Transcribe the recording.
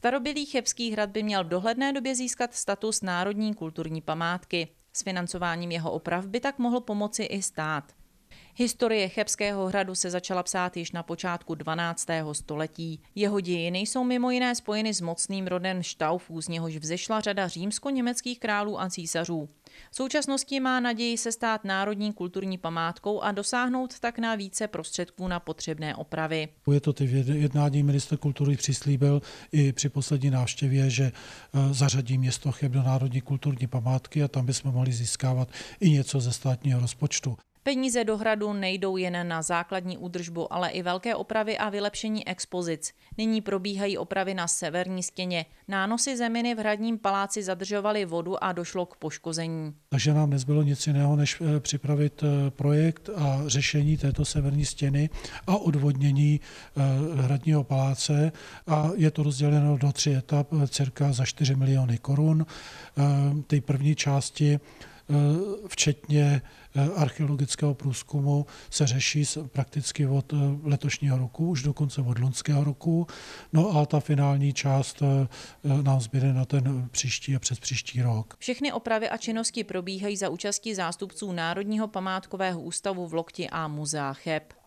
Starobylý Chebský hrad by měl v dohledné době získat status národní kulturní památky. S financováním jeho oprav by tak mohl pomoci i stát. Historie Chebského hradu se začala psát již na počátku 12. století. Jeho dějiny jsou mimo jiné spojeny s mocným rodem Štaufů, z něhož vzešla řada římsko-německých králů a císařů. V současnosti má naději se stát národní kulturní památkou a dosáhnout tak na více prostředků na potřebné opravy. Je to ty jednání minister kultury přislíbil i při poslední návštěvě, že e, zařadí město Cheb do národní kulturní památky a tam bychom mohli získávat i něco ze státního rozpočtu. Peníze do hradu nejdou jen na základní údržbu, ale i velké opravy a vylepšení expozic. Nyní probíhají opravy na severní stěně. Nánosy zeminy v hradním paláci zadržovaly vodu a došlo k poškození. Takže nám nezbylo nic jiného, než eh, připravit eh, projekt a řešení této severní stěny a odvodnění eh, hradního paláce. A je to rozděleno do tří etap, cirka za 4 miliony korun. Ty první části Eh, včetně eh, archeologického průzkumu, se řeší prakticky od eh, letošního roku, už dokonce od loňského roku. No a ta finální část nám zbyde na ten příští a přes příští rok. Všechny opravy a činnosti probíhají za účastí zástupců Národního památkového ústavu v Lokti a muzea Cheb.